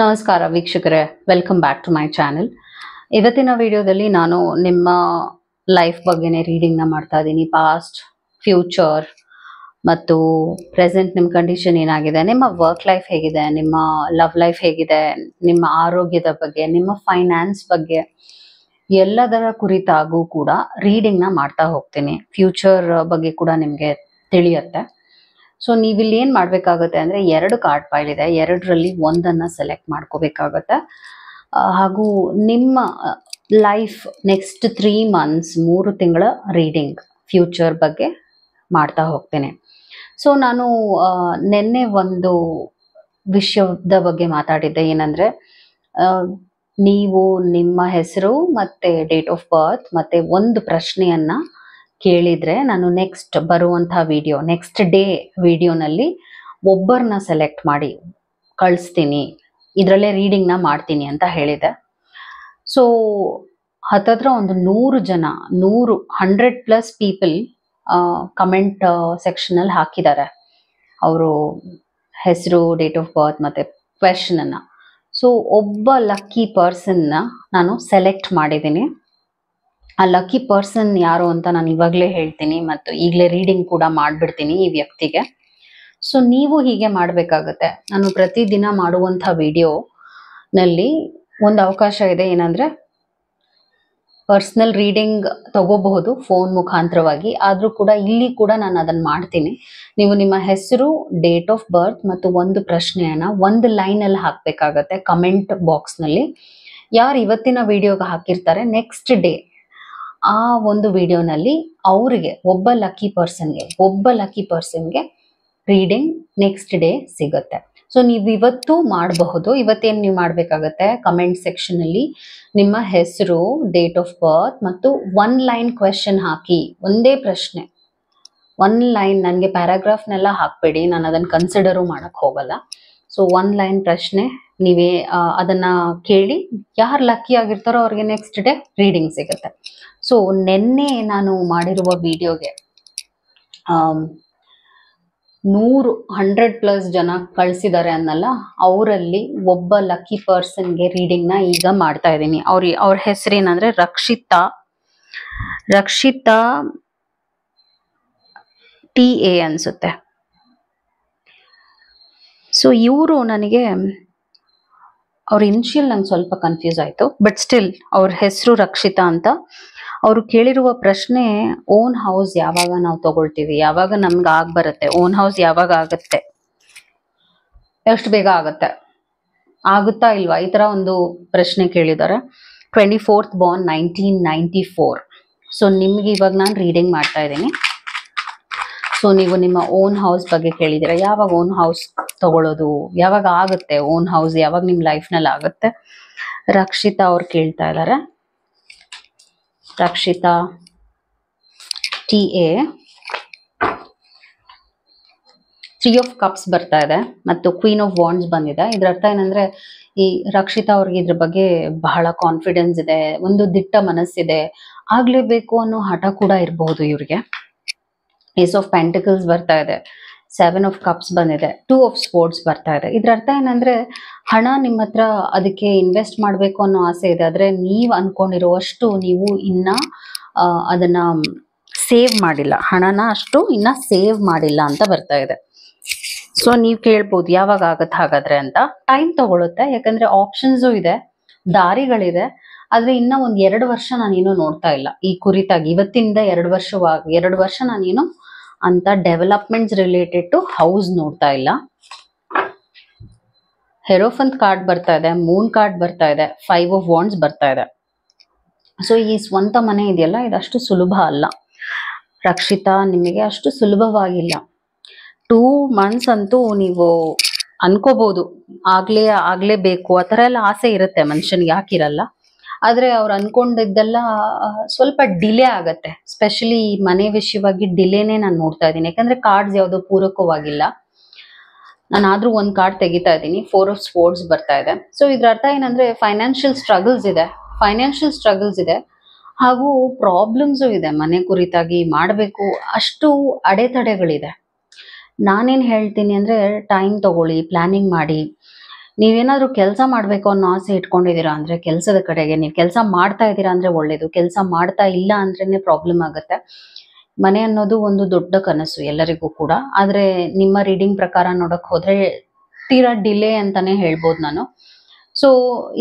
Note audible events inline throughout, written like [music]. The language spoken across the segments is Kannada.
ನಮಸ್ಕಾರ ವೀಕ್ಷಕರೇ welcome back to my channel ಇವತ್ತಿನ ವಿಡಿಯೋದಲ್ಲಿ ನಾನು ನಿಮ್ಮ ಲೈಫ್ ಬಗ್ಗೆನೇ ರೀಡಿಂಗ್ನ ಮಾಡ್ತಾ ಇದ್ದೀನಿ ಪಾಸ್ಟ್ ಫ್ಯೂಚರ್ ಮತ್ತು ಪ್ರೆಸೆಂಟ್ ನಿಮ್ಮ ಕಂಡೀಷನ್ ಏನಾಗಿದೆ ನಿಮ್ಮ ವರ್ಕ್ ಲೈಫ್ ಹೇಗಿದೆ ನಿಮ್ಮ ಲವ್ ಲೈಫ್ ಹೇಗಿದೆ ನಿಮ್ಮ ಆರೋಗ್ಯದ ಬಗ್ಗೆ ನಿಮ್ಮ ಫೈನಾನ್ಸ್ ಬಗ್ಗೆ ಎಲ್ಲದರ ಕುರಿತಾಗೂ ಕೂಡ ರೀಡಿಂಗ್ನ ಮಾಡ್ತಾ ಹೋಗ್ತೀನಿ ಫ್ಯೂಚರ್ ಬಗ್ಗೆ ಕೂಡ ನಿಮಗೆ ತಿಳಿಯುತ್ತೆ ಸೊ ನೀವಿಲ್ಲಿ ಏನು ಮಾಡಬೇಕಾಗುತ್ತೆ ಅಂದರೆ ಎರಡು ಕಾರ್ಡ್ ಫೈಲ್ ಇದೆ ಎರಡರಲ್ಲಿ ಒಂದನ್ನು ಸೆಲೆಕ್ಟ್ ಮಾಡ್ಕೋಬೇಕಾಗುತ್ತೆ ಹಾಗೂ ನಿಮ್ಮ ಲೈಫ್ ನೆಕ್ಸ್ಟ್ ತ್ರೀ ಮಂತ್ಸ್ ಮೂರು ತಿಂಗಳ ರೀಡಿಂಗ್ ಫ್ಯೂಚರ್ ಬಗ್ಗೆ ಮಾಡ್ತಾ ಹೋಗ್ತೇನೆ ಸೊ ನಾನು ನಿನ್ನೆ ಒಂದು ವಿಷಯದ ಬಗ್ಗೆ ಮಾತಾಡಿದ್ದೆ ಏನಂದರೆ ನೀವು ನಿಮ್ಮ ಹೆಸರು ಮತ್ತು ಡೇಟ್ ಆಫ್ ಬರ್ತ್ ಮತ್ತು ಒಂದು ಪ್ರಶ್ನೆಯನ್ನು ಕೇಳಿದರೆ ನಾನು ನೆಕ್ಸ್ಟ್ ಬರುವಂಥ ವಿಡಿಯೋ ನೆಕ್ಸ್ಟ್ ಡೇ ವಿಡಿಯೋನಲ್ಲಿ ಒಬ್ಬರನ್ನ ಸೆಲೆಕ್ಟ್ ಮಾಡಿ ಕಳಿಸ್ತೀನಿ ಇದರಲ್ಲೇ ರೀಡಿಂಗ್ನ ಮಾಡ್ತೀನಿ ಅಂತ ಹೇಳಿದೆ ಸೊ ಹತ್ತತ್ರ ಒಂದು ನೂರು ಜನ ನೂರು ಹಂಡ್ರೆಡ್ ಪ್ಲಸ್ ಪೀಪಲ್ ಕಮೆಂಟ್ ಸೆಕ್ಷನಲ್ಲಿ ಹಾಕಿದ್ದಾರೆ ಅವರು ಹೆಸರು ಡೇಟ್ ಆಫ್ ಬರ್ತ್ ಮತ್ತು ಕ್ವೆಶನನ್ನು ಸೊ ಒಬ್ಬ ಲಕ್ಕಿ ಪರ್ಸನ್ನ ನಾನು ಸೆಲೆಕ್ಟ್ ಮಾಡಿದ್ದೀನಿ ಆ ಲಕ್ಕಿ ಪರ್ಸನ್ ಯಾರು ಅಂತ ನಾನು ಇವಾಗಲೇ ಹೇಳ್ತೀನಿ ಮತ್ತು ಈಗಲೇ ರೀಡಿಂಗ್ ಕೂಡ ಮಾಡಿಬಿಡ್ತೀನಿ ಈ ವ್ಯಕ್ತಿಗೆ ಸೊ ನೀವು ಹೀಗೆ ಮಾಡಬೇಕಾಗತ್ತೆ ನಾನು ಪ್ರತಿದಿನ ವಿಡಿಯೋ ನಲ್ಲಿ ಒಂದು ಅವಕಾಶ ಇದೆ ಏನಂದ್ರೆ ಪರ್ಸ್ನಲ್ ರೀಡಿಂಗ್ ತಗೋಬಹುದು ಫೋನ್ ಮುಖಾಂತರವಾಗಿ ಆದರೂ ಕೂಡ ಇಲ್ಲಿ ಕೂಡ ನಾನು ಅದನ್ನು ಮಾಡ್ತೀನಿ ನೀವು ನಿಮ್ಮ ಹೆಸರು ಡೇಟ್ ಆಫ್ ಬರ್ತ್ ಮತ್ತು ಒಂದು ಪ್ರಶ್ನೆಯನ್ನ ಒಂದು ಲೈನಲ್ಲಿ ಹಾಕಬೇಕಾಗತ್ತೆ ಕಮೆಂಟ್ ಬಾಕ್ಸ್ನಲ್ಲಿ ಯಾರು ಇವತ್ತಿನ ವಿಡಿಯೋಗೆ ಹಾಕಿರ್ತಾರೆ ನೆಕ್ಸ್ಟ್ ಡೇ ಆ ಒಂದು ವಿಡಿಯೋನಲ್ಲಿ ಅವರಿಗೆ ಒಬ್ಬ ಲಕ್ಕಿ ಪರ್ಸನ್ಗೆ ಒಬ್ಬ ಲಕ್ಕಿ ಪರ್ಸನ್ಗೆ ರೀಡಿಂಗ್ ನೆಕ್ಸ್ಟ್ ಡೇ ಸಿಗುತ್ತೆ ಸೊ ನೀವು ಇವತ್ತು ಮಾಡಬಹುದು ಇವತ್ತೇನು ನೀವು ಮಾಡಬೇಕಾಗತ್ತೆ ಕಮೆಂಟ್ ಸೆಕ್ಷನಲ್ಲಿ ನಿಮ್ಮ ಹೆಸರು ಡೇಟ್ ಆಫ್ ಬರ್ತ್ ಮತ್ತು ಒನ್ ಲೈನ್ ಕ್ವೆಶನ್ ಹಾಕಿ ಒಂದೇ ಪ್ರಶ್ನೆ ಒನ್ ಲೈನ್ ನನಗೆ ಪ್ಯಾರಾಗ್ರಾಫ್ನೆಲ್ಲ ಹಾಕಬೇಡಿ ನಾನು ಅದನ್ನು ಕನ್ಸಿಡರು ಮಾಡೋಕ್ಕೆ ಹೋಗಲ್ಲ ಸೊ ಒನ್ ಲೈನ್ ಪ್ರಶ್ನೆ ನೀವೇ ಅದನ್ನು ಕೇಳಿ ಯಾರು ಲಕ್ಕಿ ಆಗಿರ್ತಾರೋ ಅವ್ರಿಗೆ ನೆಕ್ಸ್ಟ್ ಡೇ ರೀಡಿಂಗ್ ಸಿಗುತ್ತೆ ಸೊ ನಿನ್ನೆ ನಾನು ಮಾಡಿರುವ ವಿಡಿಯೋಗೆ ನೂರು ಹಂಡ್ರೆಡ್ ಪ್ಲಸ್ ಜನ ಕಳಿಸಿದ್ದಾರೆ ಅನ್ನಲ್ಲ ಅವರಲ್ಲಿ ಒಬ್ಬ ಲಕ್ಕಿ ಪರ್ಸನ್ಗೆ ರೀಡಿಂಗ್ನ ಈಗ ಮಾಡ್ತಾ ಇದ್ದೀನಿ ಅವ್ರ ಅವ್ರ ಹೆಸರೇನಂದ್ರೆ ರಕ್ಷಿತಾ ರಕ್ಷಿತಾ ಟಿ ಎ ಅನ್ಸುತ್ತೆ ಸೊ ಇವರು ನನಗೆ ಅವ್ರ ಇನ್ಶಿಯಲ್ ನಂಗೆ ಸ್ವಲ್ಪ ಕನ್ಫ್ಯೂಸ್ ಆಯಿತು ಬಟ್ ಸ್ಟಿಲ್ ಅವ್ರ ಹೆಸರು ರಕ್ಷಿತಾ ಅಂತ ಅವರು ಕೇಳಿರುವ ಪ್ರಶ್ನೆ ಓನ್ ಹೌಸ್ ಯಾವಾಗ ನಾವು ತಗೊಳ್ತೀವಿ ಯಾವಾಗ ನಮ್ಗೆ ಆಗಿ ಬರುತ್ತೆ ಓನ್ ಹೌಸ್ ಯಾವಾಗ ಆಗುತ್ತೆ ಎಷ್ಟು ಬೇಗ ಆಗುತ್ತೆ ಆಗುತ್ತಾ ಇಲ್ವಾ ಈ ಥರ ಒಂದು ಪ್ರಶ್ನೆ ಕೇಳಿದ್ದಾರೆ twenty fourth born nineteen ninety four so ನಿಮ್ಗೆ ಇವಾಗ ನಾನು ರೀಡಿಂಗ್ ಮಾಡ್ತಾ ಇದ್ದೀನಿ ಸೊ ನೀವು ನಿಮ್ಮ ಓನ್ ಹೌಸ್ ಬಗ್ಗೆ ಕೇಳಿದ್ದೀರಾ ಯಾವಾಗ ಓನ್ ಹೌಸ್ ತಗೊಳ್ಳೋದು ಯಾವಾಗ ಆಗುತ್ತೆ ಓನ್ ಹೌಸ್ ಯಾವಾಗ ನಿಮ್ಮ ಲೈಫ್ನಲ್ಲಿ ಆಗುತ್ತೆ ರಕ್ಷಿತಾ ಅವ್ರು ಕೇಳ್ತಾ ಇದ್ದಾರೆ Rakshita T A of cups ಬರ್ತಾ ಇದೆ ಮತ್ತು ಕ್ವೀನ್ ಆಫ್ ವಾಂಡ್ಸ್ ಬಂದಿದೆ ಇದರ ಅರ್ಥ ಏನಂದ್ರೆ ಈ ರಕ್ಷಿತಾ ಅವ್ರಿಗೆ ಇದ್ರ ಬಗ್ಗೆ ಬಹಳ ಕಾನ್ಫಿಡೆನ್ಸ್ ಇದೆ ಒಂದು ದಿಟ್ಟ ಮನಸ್ಸಿದೆ ಆಗ್ಲೇಬೇಕು ಅನ್ನೋ ಹಠ ಕೂಡ ಇರಬಹುದು ಇವ್ರಿಗೆ ಏಸ್ ಆಫ್ ಪ್ಯಾಂಟಿಕಲ್ಸ್ ಬರ್ತಾ ಇದೆ ಸೆವೆನ್ ಆಫ್ ಕಪ್ಸ್ ಬಂದಿದೆ ಟೂ ಆಫ್ ಸ್ಪೋರ್ಟ್ಸ್ ಬರ್ತಾ ಇದೆ ಇದ್ರ ಅರ್ಥ ಏನಂದ್ರೆ ಹಣ ನಿಮ್ಮ ಹತ್ರ ಅದಕ್ಕೆ ಇನ್ವೆಸ್ಟ್ ಮಾಡಬೇಕು ಅನ್ನೋ ಆಸೆ ಇದೆ ಆದ್ರೆ ನೀವು ಅನ್ಕೊಂಡಿರುವಷ್ಟು ನೀವು ಇನ್ನ ಅದನ್ನ ಸೇವ್ ಮಾಡಿಲ್ಲ ಹಣನ ಅಷ್ಟು ಇನ್ನ ಸೇವ್ ಮಾಡಿಲ್ಲ ಅಂತ ಬರ್ತಾ ಇದೆ ಸೊ ನೀವು ಕೇಳ್ಬೋದು ಯಾವಾಗ ಆಗತ್ತೆ ಹಾಗಾದ್ರೆ ಅಂತ ಟೈಮ್ ತಗೊಳುತ್ತೆ ಯಾಕಂದ್ರೆ ಆಪ್ಷನ್ಸು ಇದೆ ದಾರಿಗಳಿದೆ ಆದ್ರೆ ಇನ್ನ ಒಂದ್ ಎರಡು ವರ್ಷ ನಾನೇನು ನೋಡ್ತಾ ಇಲ್ಲ ಈ ಕುರಿತಾಗಿ ಇವತ್ತಿಂದ ಎರಡು ವರ್ಷವಾಗ ಎರಡು ವರ್ಷ ನಾನೇನು ಅಂತ ಡೆವಲಪ್ಮೆಂಟ್ಸ್ ರಿಲೇಟೆಡ್ ಟು ಹೌಸ್ ನೋಡ್ತಾ ಇಲ್ಲ ಹೆರೋಫಂತ್ ಕಾರ್ಡ್ ಬರ್ತಾ ಇದೆ ಮೂನ್ ಕಾರ್ಡ್ ಬರ್ತಾ ಇದೆ ಫೈವ್ ಆಫ್ ವಾಂಡ್ಸ್ ಬರ್ತಾ ಇದೆ ಸೊ ಈ ಸ್ವಂತ ಮನೆ ಇದೆಯಲ್ಲ ಇದಷ್ಟು ಸುಲಭ ಅಲ್ಲ ರಕ್ಷಿತಾ ನಿಮಗೆ ಅಷ್ಟು ಸುಲಭವಾಗಿಲ್ಲ ಟೂ ಮಂತ್ಸ್ ಅಂತೂ ನೀವು ಅನ್ಕೋಬಹುದು ಆಗ್ಲೇ ಆಗ್ಲೇಬೇಕು ಆ ಥರ ಎಲ್ಲ ಆಸೆ ಇರುತ್ತೆ ಮನುಷ್ಯನ್ಗೆ ಯಾಕಿರಲ್ಲ ಆದ್ರೆ ಅವ್ರು ಅನ್ಕೊಂಡಿದ್ದೆಲ್ಲ ಸ್ವಲ್ಪ ಡಿಲೇ ಆಗತ್ತೆ ಸ್ಪೆಷಲಿ ಮನೆ ವಿಷಯವಾಗಿ ಡಿಲೇನೇ ನಾನು ನೋಡ್ತಾ ಇದ್ದೀನಿ ಯಾಕಂದ್ರೆ ಕಾರ್ಡ್ಸ್ ಯಾವುದೋ ಪೂರಕವಾಗಿಲ್ಲ ನಾನು ಆದ್ರೂ ಒಂದು ಕಾರ್ಡ್ ತೆಗಿತಾ ಇದ್ದೀನಿ ಫೋರ್ ಆಫ್ ಸ್ಪೋರ್ಟ್ಸ್ ಬರ್ತಾ ಇದೆ ಸೊ ಇದರ ಅರ್ಥ ಏನಂದ್ರೆ ಫೈನಾನ್ಷಿಯಲ್ ಸ್ಟ್ರಗಲ್ಸ್ ಇದೆ ಫೈನಾನ್ಷಿಯಲ್ ಸ್ಟ್ರಗಲ್ಸ್ ಇದೆ ಹಾಗೂ ಪ್ರಾಬ್ಲಮ್ಸು ಇದೆ ಮನೆ ಕುರಿತಾಗಿ ಮಾಡಬೇಕು ಅಷ್ಟು ಅಡೆತಡೆಗಳಿದೆ ನಾನೇನು ಹೇಳ್ತೀನಿ ಅಂದರೆ ಟೈಮ್ ತಗೊಳ್ಳಿ ಪ್ಲ್ಯಾನಿಂಗ್ ಮಾಡಿ ನೀವೇನಾದರೂ ಕೆಲಸ ಮಾಡಬೇಕು ಅನ್ನೋ ಆಸೆ ಇಟ್ಕೊಂಡಿದ್ದೀರಾ ಅಂದರೆ ಕೆಲಸದ ಕಡೆಗೆ ನೀವು ಕೆಲಸ ಮಾಡ್ತಾ ಇದ್ದೀರಾ ಅಂದರೆ ಒಳ್ಳೆಯದು ಕೆಲಸ ಮಾಡ್ತಾ ಇಲ್ಲ ಅಂದ್ರೇ ಪ್ರಾಬ್ಲಮ್ ಆಗುತ್ತೆ ಮನೆ ಅನ್ನೋದು ಒಂದು ದೊಡ್ಡ ಕನಸು ಎಲ್ಲರಿಗೂ ಕೂಡ ಆದರೆ ನಿಮ್ಮ ರೀಡಿಂಗ್ ಪ್ರಕಾರ ನೋಡಕ್ಕೆ ಹೋದರೆ ತೀರಾ ಡಿಲೇ ಅಂತಾನೆ ಹೇಳ್ಬೋದು ನಾನು ಸೊ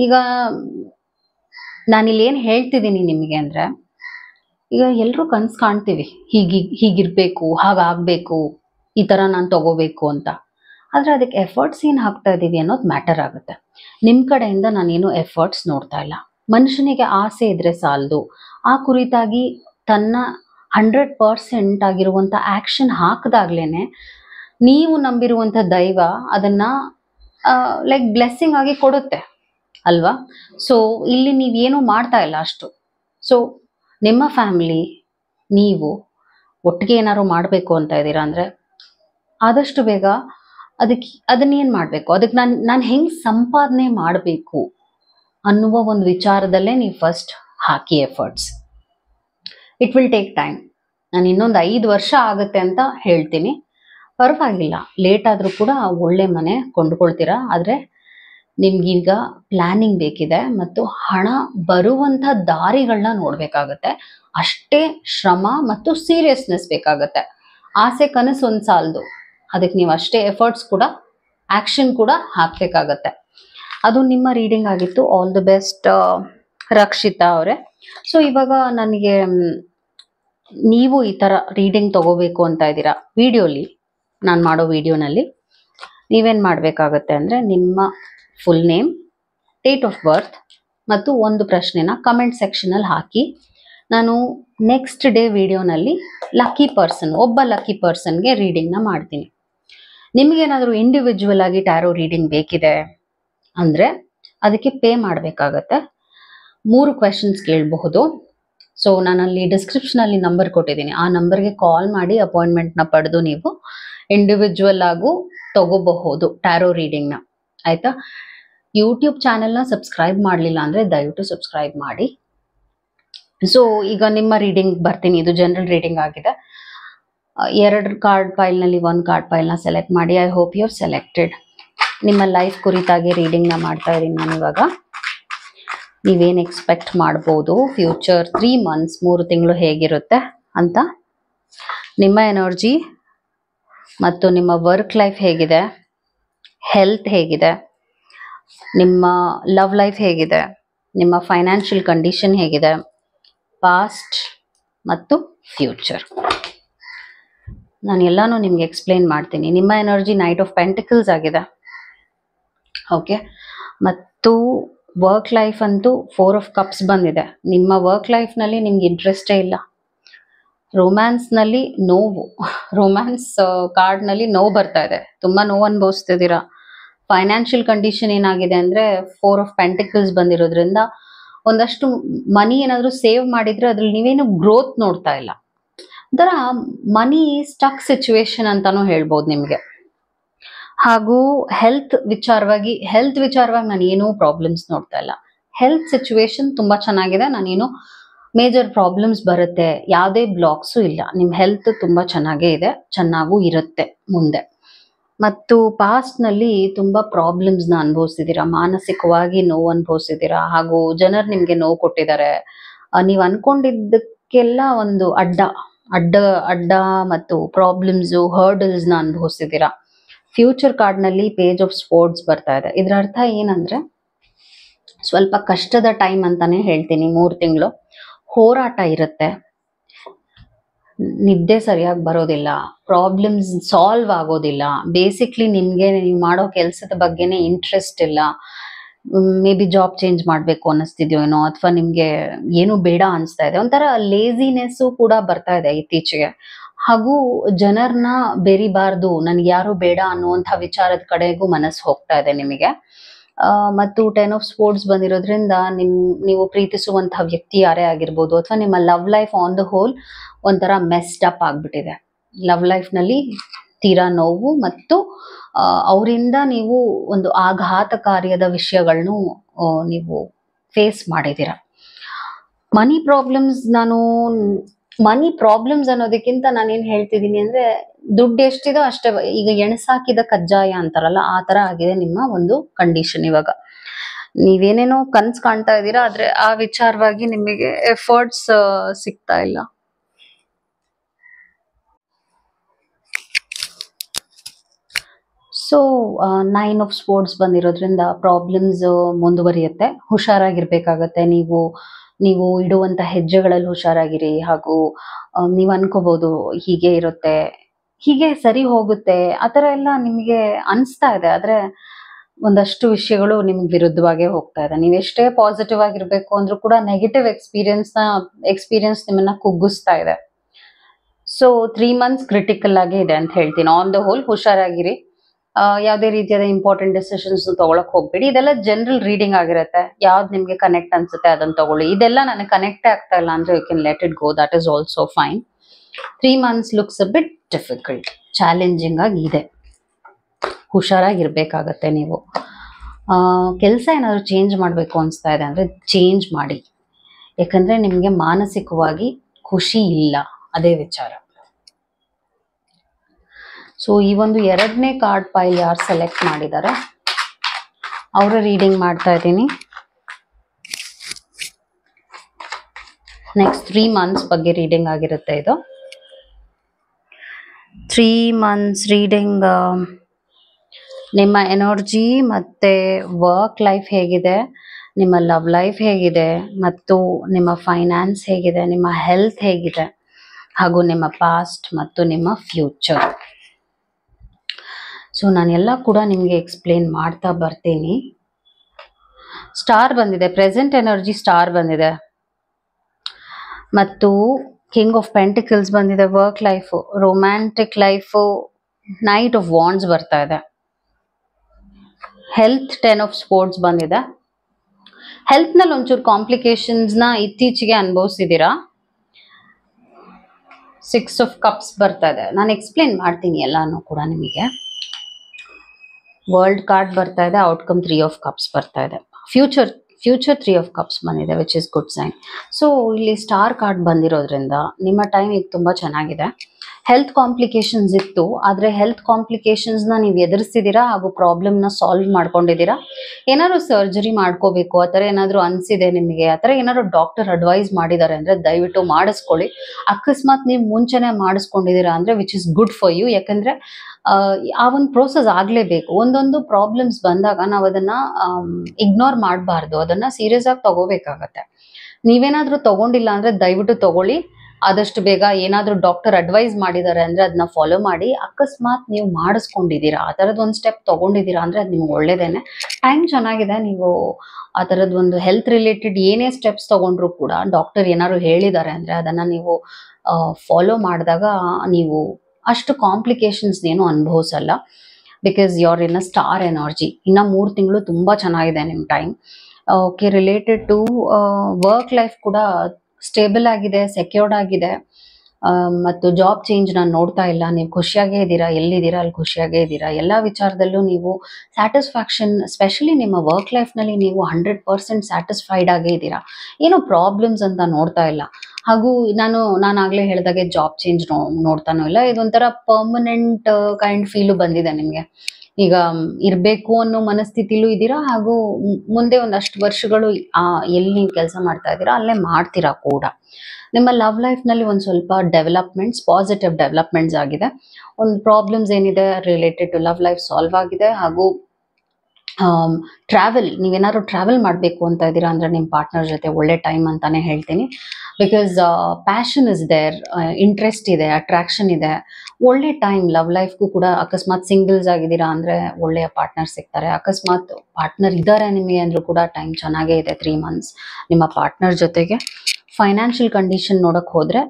ಈಗ ನಾನಿಲ್ಲಿ ಏನು ಹೇಳ್ತಿದ್ದೀನಿ ನಿಮಗೆ ಅಂದರೆ ಈಗ ಎಲ್ಲರೂ ಕನಸು ಕಾಣ್ತೀವಿ ಹೀಗಿ ಹೀಗಿರಬೇಕು ಹಾಗಾಗಬೇಕು ಈ ಥರ ನಾನು ತಗೋಬೇಕು ಅಂತ ಆದರೆ ಅದಕ್ಕೆ ಎಫರ್ಟ್ಸ್ ಏನು ಹಾಕ್ತಾ ಇದ್ದೀವಿ ಅನ್ನೋದು ಮ್ಯಾಟರ್ ಆಗುತ್ತೆ ನಿಮ್ಮ ಕಡೆಯಿಂದ ನಾನೇನು ಎಫರ್ಟ್ಸ್ ನೋಡ್ತಾ ಇಲ್ಲ ಮನುಷ್ಯನಿಗೆ ಆಸೆ ಇದ್ದರೆ ಸಾಲದು ಆ ಕುರಿತಾಗಿ ತನ್ನ ಹಂಡ್ರೆಡ್ ಪರ್ಸೆಂಟ್ ಆಗಿರುವಂಥ ಆ್ಯಕ್ಷನ್ ಹಾಕಿದಾಗ್ಲೇ ನೀವು ನಂಬಿರುವಂಥ ದೈವ ಅದನ್ನು ಲೈಕ್ ಬ್ಲೆಸ್ಸಿಂಗ್ ಆಗಿ ಕೊಡುತ್ತೆ ಅಲ್ವಾ ಸೊ ಇಲ್ಲಿ ನೀವೇನು ಮಾಡ್ತಾ ಇಲ್ಲ ಅಷ್ಟು ಸೊ ನಿಮ್ಮ ಫ್ಯಾಮಿಲಿ ನೀವು ಒಟ್ಟಿಗೆ ಏನಾದ್ರು ಮಾಡಬೇಕು ಅಂತ ಇದ್ದೀರಾ ಅಂದರೆ ಆದಷ್ಟು ಬೇಗ ಅದಕ್ಕೆ ಅದನ್ನ ಅದನ್ನೇನು ಮಾಡಬೇಕು ಅದಕ್ಕೆ ನಾನು ನಾನು ಹೆಂಗೆ ಸಂಪಾದನೆ ಮಾಡಬೇಕು ಅನ್ನುವ ಒಂದು ವಿಚಾರದಲ್ಲೇ ನೀವು ಫಸ್ಟ್ ಹಾಕಿ efforts it will take time ನಾನು ಇನ್ನೊಂದು ಐದು ವರ್ಷ ಆಗುತ್ತೆ ಅಂತ ಹೇಳ್ತೀನಿ ಪರವಾಗಿಲ್ಲ ಲೇಟ್ ಆದರೂ ಕೂಡ ಒಳ್ಳೆ ಮನೆ ಕೊಂಡ್ಕೊಳ್ತೀರಾ ಆದರೆ ನಿಮ್ಗೀಗ ಪ್ಲ್ಯಾನಿಂಗ್ ಬೇಕಿದೆ ಮತ್ತು ಹಣ ಬರುವಂಥ ದಾರಿಗಳನ್ನ ನೋಡಬೇಕಾಗತ್ತೆ ಅಷ್ಟೇ ಶ್ರಮ ಮತ್ತು ಸೀರಿಯಸ್ನೆಸ್ ಬೇಕಾಗತ್ತೆ ಆಸೆ ಕನಸು ಒಂದು ಸಾಲದು ಅದಕ್ಕೆ ನೀವು ಅಷ್ಟೇ ಎಫರ್ಟ್ಸ್ ಕೂಡ ಆ್ಯಕ್ಷನ್ ಕೂಡ ಹಾಕಬೇಕಾಗತ್ತೆ ಅದು ನಿಮ್ಮ ರೀಡಿಂಗ್ ಆಗಿತ್ತು ಆಲ್ ದ ಬೆಸ್ಟ್ ರಕ್ಷಿತಾ ಅವರೇ ಸೊ ಇವಾಗ ನನಗೆ ನೀವು ಈ ಥರ ರೀಡಿಂಗ್ ತಗೋಬೇಕು ಅಂತ ಇದ್ದೀರಾ ವಿಡಿಯೋಲಿ ನಾನು ಮಾಡೋ ವಿಡಿಯೋನಲ್ಲಿ ನೀವೇನು ಮಾಡಬೇಕಾಗತ್ತೆ ಅಂದರೆ ನಿಮ್ಮ full name date of birth ಮತ್ತು ಒಂದು ಪ್ರಶ್ನೆನ ಕಮೆಂಟ್ ಸೆಕ್ಷನಲ್ಲಿ ಹಾಕಿ ನಾನು ನೆಕ್ಸ್ಟ್ ಡೇ ವಿಡಿಯೋನಲ್ಲಿ ಲಕ್ಕಿ ಪರ್ಸನ್ ಒಬ್ಬ ಲಕ್ಕಿ ಪರ್ಸನ್ಗೆ ರೀಡಿಂಗ್ನ ಮಾಡ್ತೀನಿ ನಿಮಗೇನಾದರೂ ಇಂಡಿವಿಜುವಲ್ ಆಗಿ ಟ್ಯಾರೋ ರೀಡಿಂಗ್ ಬೇಕಿದೆ ಅಂದರೆ ಅದಕ್ಕೆ ಪೇ ಮಾಡಬೇಕಾಗತ್ತೆ ಮೂರು ಕ್ವೆಶನ್ಸ್ ಕೇಳಬಹುದು ಸೊ ನಾನಲ್ಲಿ ಡಿಸ್ಕ್ರಿಪ್ಷನಲ್ಲಿ ನಂಬರ್ ಕೊಟ್ಟಿದ್ದೀನಿ ಆ ನಂಬರ್ಗೆ ಕಾಲ್ ಮಾಡಿ ಅಪಾಯಿಂಟ್ಮೆಂಟ್ನ ಪಡೆದು ನೀವು ಇಂಡಿವಿಜುವಲ್ ಆಗು ತಗೋಬಹುದು ಟ್ಯಾರೋ ರೀಡಿಂಗ್ನ ಆಯಿತಾ ಯೂಟ್ಯೂಬ್ ಚಾನೆಲ್ನ ಸಬ್ಸ್ಕ್ರೈಬ್ ಮಾಡಲಿಲ್ಲ ಅಂದರೆ ದಯವಿಟ್ಟು ಸಬ್ಸ್ಕ್ರೈಬ್ ಮಾಡಿ ಸೊ ಈಗ ನಿಮ್ಮ ರೀಡಿಂಗ್ ಬರ್ತೀನಿ ಇದು ಜನರಲ್ ರೀಡಿಂಗ್ ಆಗಿದೆ ಎರಡು ಕಾರ್ಡ್ ಫೈಲ್ನಲ್ಲಿ ಒಂದು ಕಾರ್ಡ್ ಫೈಲ್ನ ಸೆಲೆಕ್ಟ್ ಮಾಡಿ I hope you are selected ನಿಮ್ಮ ಲೈಫ್ ಕುರಿತಾಗಿ ರೀಡಿಂಗ್ನ ಮಾಡ್ತಾ ಇದ್ದೀನಿ ನಾನು ಇವಾಗ ನೀವೇನು ಎಕ್ಸ್ಪೆಕ್ಟ್ ಮಾಡ್ಬೋದು ಫ್ಯೂಚರ್ ತ್ರೀ ಮಂತ್ಸ್ ಮೂರು ತಿಂಗಳು ಹೇಗಿರುತ್ತೆ ಅಂತ ನಿಮ್ಮ ಎನರ್ಜಿ ಮತ್ತು ನಿಮ್ಮ ವರ್ಕ್ ಲೈಫ್ ಹೇಗಿದೆ ಹೆಲ್ತ್ ಹೇಗಿದೆ ನಿಮ್ಮ ಲವ್ ಲೈಫ್ ಹೇಗಿದೆ ನಿಮ್ಮ ಫೈನಾನ್ಷಿಯಲ್ ಕಂಡೀಷನ್ ಹೇಗಿದೆ ಪಾಸ್ಟ್ ಮತ್ತು ಫ್ಯೂಚರ್ ನಾನು ಎಲ್ಲಾನು ನಿಮ್ಗೆ ಎಕ್ಸ್ಪ್ಲೈನ್ ಮಾಡ್ತೀನಿ ನಿಮ್ಮ ಎನರ್ಜಿ ನೈಟ್ ಆಫ್ ಪ್ಯಾಂಟಿಕಲ್ಸ್ ಆಗಿದೆ ಓಕೆ ಮತ್ತು ವರ್ಕ್ ಲೈಫ್ ಅಂತೂ ಫೋರ್ ಆಫ್ ಕಪ್ಸ್ ಬಂದಿದೆ ನಿಮ್ಮ ವರ್ಕ್ ಲೈಫ್ನಲ್ಲಿ ನಿಮ್ಗೆ ಇಂಟ್ರೆಸ್ಟೇ ಇಲ್ಲ ರೊಮ್ಯಾನ್ಸ್ನಲ್ಲಿ ನೋವು ರೊಮ್ಯಾನ್ಸ್ [laughs] ಕಾರ್ಡ್ನಲ್ಲಿ ನೋವು ಬರ್ತಾ ಇದೆ ತುಂಬ ನೋವು ಅನುಭವಿಸ್ತಿದ್ದೀರಾ ಫೈನಾನ್ಷಿಯಲ್ ಕಂಡೀಷನ್ ಏನಾಗಿದೆ ಅಂದರೆ ಫೋರ್ ಆಫ್ ಪೆಂಟಿಕಲ್ಸ್ ಬಂದಿರೋದ್ರಿಂದ ಒಂದಷ್ಟು ಮನಿ ಏನಾದರೂ ಸೇವ್ ಮಾಡಿದರೆ ಅದ್ರಲ್ಲಿ ನೀವೇನು ಗ್ರೋತ್ ನೋಡ್ತಾ ಇಲ್ಲ ಒಂಥರ ಮನಿ ಸ್ಟಕ್ ಸಿಚುವೇಶನ್ ಅಂತಾನು ಹೇಳ್ಬೋದು ನಿಮಗೆ ಹಾಗೂ ಹೆಲ್ತ್ ವಿಚಾರವಾಗಿ ಹೆಲ್ತ್ ವಿಚಾರವಾಗಿ ನಾನು ಏನೂ ಪ್ರಾಬ್ಲಮ್ಸ್ ನೋಡ್ತಾ ಇಲ್ಲ ಹೆಲ್ತ್ ಸಿಚುವೇಶನ್ ತುಂಬಾ ಚೆನ್ನಾಗಿದೆ ನಾನೇನು ಮೇಜರ್ ಪ್ರಾಬ್ಲಮ್ಸ್ ಬರುತ್ತೆ ಯಾವುದೇ ಬ್ಲಾಕ್ಸು ಇಲ್ಲ ನಿಮ್ಮ ಹೆಲ್ತ್ ತುಂಬಾ ಚೆನ್ನಾಗೇ ಇದೆ ಚೆನ್ನಾಗೂ ಇರುತ್ತೆ ಮುಂದೆ ಮತ್ತು ಪಾಸ್ಟ್ ಪಾಸ್ಟ್ನಲ್ಲಿ ತುಂಬ ನ ಅನುಭವಿಸಿದ್ದೀರಾ ಮಾನಸಿಕವಾಗಿ ನೋವು ಅನುಭವಿಸಿದ್ದೀರಾ ಹಾಗೂ ಜನರು ನಿಮಗೆ ನೋವು ಕೊಟ್ಟಿದ್ದಾರೆ ನೀವು ಅನ್ಕೊಂಡಿದ್ದಕ್ಕೆಲ್ಲ ಒಂದು ಅಡ್ಡ ಅಡ್ಡ ಅಡ್ಡ ಮತ್ತು ಹರ್ಡಲ್ಸ್ ಹರ್ಡಲ್ಸ್ನ ಅನುಭವಿಸಿದ್ದೀರಾ ಫ್ಯೂಚರ್ ಕಾರ್ಡ್ ನಲ್ಲಿ ಪೇಜ್ ಆಫ್ ಸ್ಪೋರ್ಟ್ಸ್ ಬರ್ತಾ ಇದೆ ಇದರ ಅರ್ಥ ಏನಂದ್ರೆ ಸ್ವಲ್ಪ ಕಷ್ಟದ ಟೈಮ್ ಅಂತಾನೆ ಹೇಳ್ತೀನಿ ಮೂರು ತಿಂಗಳು ಹೋರಾಟ ಇರುತ್ತೆ ನಿದ್ದೆ ಸರಿಯಾಗಿ ಬರೋದಿಲ್ಲ ಪ್ರಾಬ್ಲಮ್ಸ್ ಸಾಲ್ವ್ ಆಗೋದಿಲ್ಲ ಬೇಸಿಕ್ಲಿ ನಿಮಗೆ ನೀವು ಮಾಡೋ ಕೆಲಸದ ಬಗ್ಗೆನೇ ಇಂಟ್ರೆಸ್ಟ್ ಇಲ್ಲ ಮೇ ಬಿ ಜಾಬ್ ಚೇಂಜ್ ಮಾಡಬೇಕು ಅನ್ನಿಸ್ತಿದ್ಯೋ ಏನೋ ಅಥವಾ ನಿಮಗೆ ಏನು ಬೇಡ ಅನಿಸ್ತಾ ಇದೆ ಒಂಥರ ಲೇಸಿನೆಸ್ ಕೂಡ ಬರ್ತಾ ಇದೆ ಇತ್ತೀಚೆಗೆ ಹಾಗೂ ಜನರನ್ನ ಬೆರಿಬಾರ್ದು ನನ್ಗೆ ಯಾರು ಬೇಡ ಅನ್ನುವಂತ ವಿಚಾರದ ಕಡೆಗೂ ಮನಸ್ಸು ಹೋಗ್ತಾ ಇದೆ ನಿಮಗೆ ಮತ್ತು ಟೆನ್ ಆಫ್ ಸ್ಪೋರ್ಟ್ಸ್ ಬಂದಿರೋದ್ರಿಂದ ನಿಮ್ ನೀವು ಪ್ರೀತಿಸುವಂತಹ ವ್ಯಕ್ತಿ ಯಾರೇ ಆಗಿರ್ಬೋದು ಅಥವಾ ನಿಮ್ಮ love life on the whole ಒಂಥರ ಮೆಸ್ಡ್ ಅಪ್ ಆಗ್ಬಿಟ್ಟಿದೆ ಲವ್ ಲೈಫ್ ನಲ್ಲಿ ತೀರಾ ನೋವು ಮತ್ತು ಅವರಿಂದ ನೀವು ಒಂದು ಆಘಾತಕಾರಿಯಾದ ವಿಷಯಗಳನ್ನು ನೀವು ಫೇಸ್ ಮಾಡಿದ್ದೀರ ಮನಿ ಪ್ರಾಬ್ಲಮ್ಸ್ ನಾನು ಮನಿ ಪ್ರಾಬ್ಲಮ್ಸ್ ಅನ್ನೋದಕ್ಕಿಂತ ನಾನೇನು ಹೇಳ್ತಿದ್ದೀನಿ ಅಂದರೆ ದುಡ್ಡು ಎಷ್ಟಿದೋ ಅಷ್ಟೇ ಈಗ ಎಣಸಾಕಿದ ಕಜ್ಜಾಯ ಅಂತಾರಲ್ಲ ಆ ಥರ ಆಗಿದೆ ನಿಮ್ಮ ಒಂದು ಕಂಡೀಷನ್ ಇವಾಗ ನೀವೇನೇನೋ ಕನ್ಸ್ ಕಾಣ್ತಾ ಇದ್ದೀರಾ ಆದರೆ ಆ ವಿಚಾರವಾಗಿ ನಿಮಗೆ ಎಫರ್ಟ್ಸ್ ಸಿಗ್ತಾ ಇಲ್ಲ ಸೊ ನೈನ್ ಆಫ್ ಸ್ಪೋರ್ಟ್ಸ್ ಬಂದಿರೋದ್ರಿಂದ ಪ್ರಾಬ್ಲಮ್ಸ್ uh, ಮುಂದುವರಿಯುತ್ತೆ ಹುಷಾರಾಗಿರ್ಬೇಕಾಗತ್ತೆ ನೀವು ನೀವು ಇಡುವಂಥ ಹೆಜ್ಜೆಗಳಲ್ಲಿ ಹುಷಾರಾಗಿರಿ ಹಾಗೂ um, ನೀವು ಅನ್ಕೋಬೋದು ಹೀಗೆ ಇರುತ್ತೆ ಹೀಗೆ ಸರಿ ಹೋಗುತ್ತೆ ಆ ಥರ ಎಲ್ಲ ನಿಮಗೆ ಅನಿಸ್ತಾ ಇದೆ ಆದರೆ ಒಂದಷ್ಟು ವಿಷಯಗಳು ನಿಮ್ಗೆ ವಿರುದ್ಧವಾಗೇ ಹೋಗ್ತಾ ಇದೆ ನೀವು ಎಷ್ಟೇ ಪಾಸಿಟಿವ್ ಆಗಿರಬೇಕು ಅಂದ್ರೂ ಕೂಡ ನೆಗೆಟಿವ್ ಎಕ್ಸ್ಪೀರಿಯನ್ಸ್ನ ಎಕ್ಸ್ಪೀರಿಯನ್ಸ್ ನಿಮ್ಮನ್ನ ಕುಗ್ಗಿಸ್ತಾ ಇದೆ ಸೊ ತ್ರೀ ಮಂತ್ಸ್ ಕ್ರಿಟಿಕಲ್ ಆಗಿ ಇದೆ ಅಂತ ಹೇಳ್ತೀನಿ ಆನ್ ದ ಹೋಲ್ ಹುಷಾರಾಗಿರಿ ಯಾವುದೇ ರೀತಿಯಾದ ಇಂಪಾರ್ಟೆಂಟ್ ಡಿಸಿಷನ್ಸ್ ತಗೊಳಕ್ ಹೋಗ್ಬೇಡಿ ಇದೆಲ್ಲ ಜನರಲ್ ರೀಡಿಂಗ್ ಆಗಿರುತ್ತೆ ಯಾವ್ದು ನಿಮ್ಗೆ ಕನೆಕ್ಟ್ ಅನ್ಸುತ್ತೆ ಅದನ್ನ ತಗೊಳ್ಳಿ ಇದೆಲ್ಲ ನನಗೆ ಕನೆಕ್ಟ್ ಆಗ್ತಾ ಇಲ್ಲ ಅಂದ್ರೆ you can let it go that is also fine three months looks a bit difficult challenging ಆಗಿ ಇದೆ ಹುಷಾರಾಗಿರ್ಬೇಕಾಗತ್ತೆ ನೀವು ಕೆಲಸ ಏನಾದರೂ ಚೇಂಜ್ ಮಾಡಬೇಕು ಅನಿಸ್ತಾ ಇದೆ ಅಂದರೆ ಚೇಂಜ್ ಮಾಡಿ ಯಾಕಂದ್ರೆ ನಿಮಗೆ ಮಾನಸಿಕವಾಗಿ ಖುಷಿ ಇಲ್ಲ ಅದೇ ವಿಚಾರ ಸೊ ಈ ಒಂದು ಎರಡನೇ ಕಾರ್ಡ್ ಪೈಲ್ ಯಾರು ಸೆಲೆಕ್ಟ್ ಮಾಡಿದ್ದಾರೆ ಅವರ ರೀಡಿಂಗ್ ಮಾಡ್ತಾ ಇದ್ದೀನಿ ನೆಕ್ಸ್ಟ್ ತ್ರೀ ಮಂತ್ಸ್ ಬಗ್ಗೆ ರೀಡಿಂಗ್ ಆಗಿರುತ್ತೆ ಇದು ತ್ರೀ ಮಂತ್ಸ್ ರೀಡಿಂಗ್ ನಿಮ್ಮ ಎನರ್ಜಿ ಮತ್ತು ವರ್ಕ್ ಲೈಫ್ ಹೇಗಿದೆ ನಿಮ್ಮ ಲವ್ ಲೈಫ್ ಹೇಗಿದೆ ಮತ್ತು ನಿಮ್ಮ ಫೈನಾನ್ಸ್ ಹೇಗಿದೆ ನಿಮ್ಮ ಹೆಲ್ತ್ ಹೇಗಿದೆ ಹಾಗೂ ನಿಮ್ಮ ಪಾಸ್ಟ್ ಮತ್ತು ನಿಮ್ಮ ಫ್ಯೂಚರ್ ಸೊ ನಾನೆಲ್ಲ ಕೂಡ ನಿಮಗೆ ಎಕ್ಸ್ಪ್ಲೇನ್ ಮಾಡ್ತಾ ಬರ್ತೀನಿ ಸ್ಟಾರ್ ಬಂದಿದೆ ಪ್ರೆಸೆಂಟ್ ಎನರ್ಜಿ ಸ್ಟಾರ್ ಬಂದಿದೆ ಮತ್ತು ಕಿಂಗ್ ಆಫ್ ಪೆಂಟಿಕಲ್ಸ್ ಬಂದಿದೆ work life romantic life knight of wands ಬರ್ತಾ ಇದೆ ಹೆಲ್ತ್ ಟೆನ್ ಆಫ್ ಸ್ಪೋರ್ಟ್ಸ್ ಬಂದಿದೆ ಹೆಲ್ತ್ನಲ್ಲಿ ಒಂಚೂರು ಕಾಂಪ್ಲಿಕೇಶನ್ಸ್ನ ಇತ್ತೀಚೆಗೆ ಅನುಭವಿಸಿದ್ದೀರಾ ಸಿಕ್ಸ್ ಆಫ್ ಕಪ್ಸ್ ಬರ್ತಾ ಇದೆ ನಾನು ಎಕ್ಸ್ಪ್ಲೇನ್ ಮಾಡ್ತೀನಿ ಎಲ್ಲಾನು ಕೂಡ ನಿಮಗೆ ವರ್ಲ್ಡ್ ಕಾರ್ಡ್ ಬರ್ತಾ ಇದೆ ಔಟ್ಕಮ್ ತ್ರೀ ಆಫ್ ಕಪ್ಸ್ ಬರ್ತಾ ಇದೆ future future three of cups ಬಂದಿದೆ which is good sign so ಇಲ್ಲಿ ಸ್ಟಾರ್ ಕಾರ್ಡ್ ಬಂದಿರೋದ್ರಿಂದ ನಿಮ್ಮ ಟೈಮ್ ಈಗ ತುಂಬ ಚೆನ್ನಾಗಿದೆ ಹೆಲ್ತ್ ಕಾಂಪ್ಲಿಕೇಶನ್ಸ್ ಇತ್ತು ಆದರೆ ಹೆಲ್ತ್ ಕಾಂಪ್ಲಿಕೇಶನ್ಸ್ನ ನೀವು ಎದುರಿಸಿದ್ದೀರಾ ಹಾಗೂ ಪ್ರಾಬ್ಲಮ್ನ ಸಾಲ್ವ್ ಮಾಡ್ಕೊಂಡಿದ್ದೀರಾ ಏನಾದ್ರು ಸರ್ಜರಿ ಮಾಡ್ಕೋಬೇಕು ಆ ಥರ ಏನಾದರೂ ಅನಿಸಿದೆ ನಿಮಗೆ ಆ ಥರ ಏನಾದ್ರು ಡಾಕ್ಟರ್ ಅಡ್ವೈಸ್ ಮಾಡಿದ್ದಾರೆ ಅಂದರೆ ದಯವಿಟ್ಟು ಮಾಡಿಸ್ಕೊಳ್ಳಿ ಅಕಸ್ಮಾತ್ ನೀವು ಮುಂಚೆನೆ ಮಾಡಿಸ್ಕೊಂಡಿದ್ದೀರಾ ಅಂದರೆ which is good for you ಯಾಕಂದರೆ ಆ ಒಂದು ಪ್ರೋಸೆಸ್ ಆಗಲೇಬೇಕು ಒಂದೊಂದು ಪ್ರಾಬ್ಲಮ್ಸ್ ಬಂದಾಗ ನಾವು ಅದನ್ನು ಇಗ್ನೋರ್ ಮಾಡಬಾರ್ದು ಅದನ್ನು ಸೀರಿಯಸ್ ಆಗಿ ತೊಗೋಬೇಕಾಗತ್ತೆ ನೀವೇನಾದರೂ ತಗೊಂಡಿಲ್ಲ ಅಂದರೆ ದಯವಿಟ್ಟು ತಗೊಳ್ಳಿ ಆದಷ್ಟು ಬೇಗ ಏನಾದರೂ ಡಾಕ್ಟರ್ ಅಡ್ವೈಸ್ ಮಾಡಿದ್ದಾರೆ ಅಂದರೆ ಅದನ್ನ ಫಾಲೋ ಮಾಡಿ ಅಕಸ್ಮಾತ್ ನೀವು ಮಾಡಿಸ್ಕೊಂಡಿದ್ದೀರಾ ಆ ಥರದ್ದು ಒಂದು ಸ್ಟೆಪ್ ತೊಗೊಂಡಿದ್ದೀರಾ ಅಂದರೆ ಅದು ನಿಮ್ಗೆ ಒಳ್ಳೇದೇನೆ ಟೈಮ್ ಚೆನ್ನಾಗಿದೆ ನೀವು ಆ ಥರದ್ದು ಒಂದು ಹೆಲ್ತ್ ರಿಲೇಟೆಡ್ ಏನೇ ಸ್ಟೆಪ್ಸ್ ತೊಗೊಂಡ್ರೂ ಕೂಡ ಡಾಕ್ಟರ್ ಏನಾದ್ರು ಹೇಳಿದ್ದಾರೆ ಅಂದರೆ ಅದನ್ನು ನೀವು ಫಾಲೋ ಮಾಡಿದಾಗ ನೀವು ಅಷ್ಟು ಕಾಂಪ್ಲಿಕೇಶನ್ಸ್ ಏನು ಅನುಭವಿಸಲ್ಲ because your in a star energy ಇನ್ನು ಮೂರು ತಿಂಗಳು ತುಂಬ ಚೆನ್ನಾಗಿದೆ ನಿಮ್ಮ time okay related to work life ಕೂಡ ಸ್ಟೇಬಲ್ ಆಗಿದೆ ಸೆಕ್ಯೂರ್ಡ್ ಆಗಿದೆ ಮತ್ತು ಜಾಬ್ ಚೇಂಜ್ ನಾನು ನೋಡ್ತಾ ಇಲ್ಲ ನೀವು ಖುಷಿಯಾಗೇ ಇದ್ದೀರಾ ಎಲ್ಲಿದ್ದೀರಾ ಅಲ್ಲಿ ಖುಷಿಯಾಗೇ ಇದ್ದೀರಾ ಎಲ್ಲ ವಿಚಾರದಲ್ಲೂ ನೀವು ಸ್ಯಾಟಿಸ್ಫ್ಯಾಕ್ಷನ್ ಸ್ಪೆಷಲಿ ನಿಮ್ಮ ವರ್ಕ್ ಲೈಫ್ನಲ್ಲಿ ನೀವು ಹಂಡ್ರೆಡ್ ಪರ್ಸೆಂಟ್ ಸ್ಯಾಟಿಸ್ಫೈಡ್ ಆಗೇ ಇದ್ದೀರಾ ಏನೋ ಪ್ರಾಬ್ಲಮ್ಸ್ ಅಂತ ನೋಡ್ತಾ ಇಲ್ಲ ಹಾಗೂ ನಾನು ನಾನು ಆಗಲೇ ಹೇಳಿದಾಗೆ ಜಾಬ್ ಚೇಂಜ್ ನೋ ನೋಡ್ತಾನೂ ಇಲ್ಲ ಇದೊಂಥರ ಪರ್ಮನೆಂಟ್ ಕೈಂಡ್ ಫೀಲು ಬಂದಿದೆ ನಿಮಗೆ ಈಗ ಇರಬೇಕು ಅನ್ನೋ ಮನಸ್ಥಿತಿಲೂ ಇದ್ದೀರಾ ಹಾಗೂ ಮುಂದೆ ಒಂದಷ್ಟು ವರ್ಷಗಳು ಆ ಎಲ್ಲಿ ನೀವು ಕೆಲಸ ಮಾಡ್ತಾ ಇದ್ದೀರಾ ಅಲ್ಲೇ ಮಾಡ್ತೀರಾ ಕೂಡ ನಿಮ್ಮ ಲವ್ ಲೈಫ್ ನಲ್ಲಿ ಒಂದು ಸ್ವಲ್ಪ ಡೆವಲಪ್ಮೆಂಟ್ಸ್ ಪಾಸಿಟಿವ್ ಡೆವಲಪ್ಮೆಂಟ್ಸ್ ಆಗಿದೆ ಒಂದು ಪ್ರಾಬ್ಲಮ್ಸ್ ಏನಿದೆ related to love life solve ಆಗಿದೆ ಹಾಗೂ ಟ್ರಾವೆಲ್ ನೀವೇನಾದ್ರು ಟ್ರಾವೆಲ್ ಮಾಡಬೇಕು ಅಂತ ಇದ್ದೀರಾ ಅಂದರೆ ನಿಮ್ಮ ಪಾರ್ಟ್ನರ್ ಜೊತೆ ಒಳ್ಳೆ ಟೈಮ್ ಅಂತಾನೆ ಹೇಳ್ತೀನಿ because passion is there interest ಇದೆ ಅಟ್ರಾಕ್ಷನ್ ಇದೆ ಒಳ್ಳೆ ಟೈಮ್ ಲವ್ ಲೈಫ್ಗೂ ಕೂಡ ಅಕಸ್ಮಾತ್ ಸಿಂಗಲ್ಸ್ ಆಗಿದ್ದೀರಾ ಅಂದರೆ ಒಳ್ಳೆಯ ಪಾರ್ಟ್ನರ್ ಸಿಗ್ತಾರೆ ಅಕಸ್ಮಾತ್ ಪಾರ್ಟ್ನರ್ ಇದ್ದಾರೆ ನಿಮಗೆ ಅಂದರೂ ಕೂಡ ಟೈಮ್ ಚೆನ್ನಾಗೇ ಇದೆ ತ್ರೀ ಮಂತ್ಸ್ ನಿಮ್ಮ ಪಾರ್ಟ್ನರ್ ಜೊತೆಗೆ ಫೈನಾನ್ಷಿಯಲ್ ಕಂಡೀಷನ್ ನೋಡೋಕ್ಕೆ ಹೋದರೆ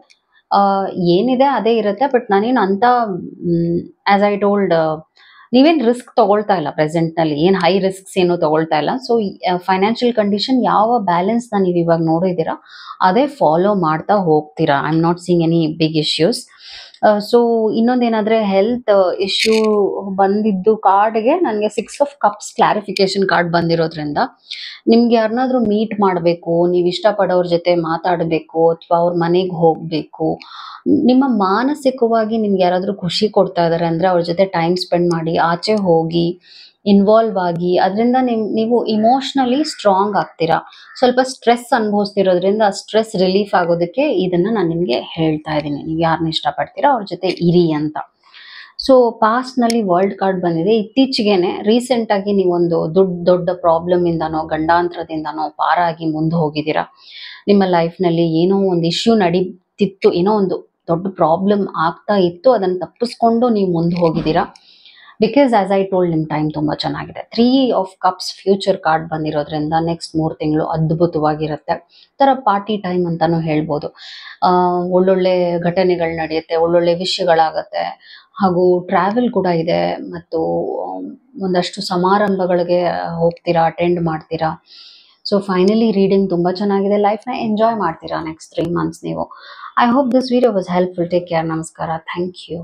ಏನಿದೆ ಅದೇ ಇರುತ್ತೆ ಬಟ್ ನಾನೇನು ಅಂತ ಆ್ಯಸ್ ಐ ಟೋಲ್ಡ್ ನೀವೇನು ರಿಸ್ಕ್ ತಗೊಳ್ತಾ ಇಲ್ಲ ಪ್ರೆಸೆಂಟ್ನಲ್ಲಿ ಏನು ಹೈ ರಿಸ್ಕ್ಸ್ ಏನು ತಗೊಳ್ತಾ ಇಲ್ಲ ಸೊ ಫೈನಾನ್ಷಿಯಲ್ ಕಂಡೀಷನ್ ಯಾವ ಬ್ಯಾಲೆನ್ಸ್ನ ನೀವು ಇವಾಗ ನೋಡಿದ್ದೀರಾ ಅದೇ ಫಾಲೋ ಮಾಡ್ತಾ ಹೋಗ್ತೀರಾ I am not seeing any big issues so ಇನ್ನೊಂದೇನಾದ್ರೆ ಹೆಲ್ತ್ ಇಶ್ಯೂ ಬಂದಿದ್ದು ಕಾರ್ಡ್ಗೆ ನನಗೆ six of cups clarification card ಬಂದಿರೋದ್ರಿಂದ ನಿಮ್ಗೆ ಯಾರನ್ನಾದ್ರೂ ಮೀಟ್ ಮಾಡಬೇಕು ನೀವು ಇಷ್ಟಪಡೋರ ಜೊತೆ ಮಾತಾಡಬೇಕು ಅಥವಾ ಅವ್ರ ಮನೆಗೆ ಹೋಗ್ಬೇಕು ನಿಮ್ಮ ಮಾನಸಿಕವಾಗಿ ನಿಮ್ಗೆ ಯಾರಾದರೂ ಖುಷಿ ಕೊಡ್ತಾ ಇದ್ದಾರೆ ಅಂದ್ರೆ ಅವ್ರ ಜೊತೆ ಟೈಮ್ ಸ್ಪೆಂಡ್ ಮಾಡಿ ಆಚೆ ಹೋಗಿ ಇನ್ವಾಲ್ವ್ ಆಗಿ ಅದರಿಂದ ನಿಮ್ ನೀವು ಇಮೋಷ್ನಲಿ ಸ್ಟ್ರಾಂಗ್ ಆಗ್ತೀರಾ ಸ್ವಲ್ಪ ಸ್ಟ್ರೆಸ್ ಅನುಭವಿಸ್ತಿರೋದ್ರಿಂದ ಸ್ಟ್ರೆಸ್ ರಿಲೀಫ್ ಆಗೋದಕ್ಕೆ ಇದನ್ನ ನಾನು ನಿಮಗೆ ಹೇಳ್ತಾ ಇದ್ದೀನಿ ನೀವು ಯಾರನ್ನ ಇಷ್ಟಪಡ್ತೀರಾ ಅವ್ರ ಜೊತೆ ಇರಿ ಅಂತ ಸೊ ಪಾಸ್ಟ್ನಲ್ಲಿ ವರ್ಲ್ಡ್ ಕಾರ್ಡ್ ಬಂದಿದೆ ಇತ್ತೀಚೆಗೇನೆ ರೀಸೆಂಟಾಗಿ ನೀವೊಂದು ದೊಡ್ಡ ದೊಡ್ಡ ಇಂದನೋ ಗಂಡಾಂತರದಿಂದನೋ ಪಾರಾಗಿ ಮುಂದೆ ಹೋಗಿದ್ದೀರಾ ನಿಮ್ಮ ಲೈಫ್ನಲ್ಲಿ ಏನೋ ಒಂದು ಇಶ್ಯೂ ನಡೀತಿತ್ತು ಏನೋ ಒಂದು ದೊಡ್ಡ ಪ್ರಾಬ್ಲಮ್ ಆಗ್ತಾ ಇತ್ತು ಅದನ್ನು ತಪ್ಪಿಸ್ಕೊಂಡು ನೀವು ಮುಂದೆ ಹೋಗಿದ್ದೀರಾ ಬಿಕಾಸ್ ಆಸ್ ಐ ಟೋಲ್ಡ್ ನಿಮ್ ಟೈಮ್ ತುಂಬಾ ಚೆನ್ನಾಗಿದೆ three of cups future card ಬಂದಿರೋದ್ರಿಂದ ನೆಕ್ಸ್ಟ್ ಮೂರು ತಿಂಗಳು ಅದ್ಭುತವಾಗಿರುತ್ತೆ ಥರ ಪಾರ್ಟಿ ಟೈಮ್ ಅಂತಲೂ ಹೇಳ್ಬೋದು ಒಳ್ಳೊಳ್ಳೆ ಘಟನೆಗಳು ನಡೆಯುತ್ತೆ ಒಳ್ಳೊಳ್ಳೆ ವಿಷಯಗಳಾಗತ್ತೆ ಹಾಗೂ ಟ್ರಾವೆಲ್ ಕೂಡ ಇದೆ ಮತ್ತು ಒಂದಷ್ಟು ಸಮಾರಂಭಗಳಿಗೆ ಹೋಗ್ತೀರಾ ಅಟೆಂಡ್ ಮಾಡ್ತೀರಾ ಸೊ ಫೈನಲಿ ರೀಡಿಂಗ್ ತುಂಬ ಚೆನ್ನಾಗಿದೆ ಲೈಫ್ನ ಎಂಜಾಯ್ ಮಾಡ್ತೀರಾ ನೆಕ್ಸ್ಟ್ ತ್ರೀ ಮಂತ್ಸ್ ನೀವು I hope this video was helpful take care ನಮಸ್ಕಾರ ಥ್ಯಾಂಕ್ ಯು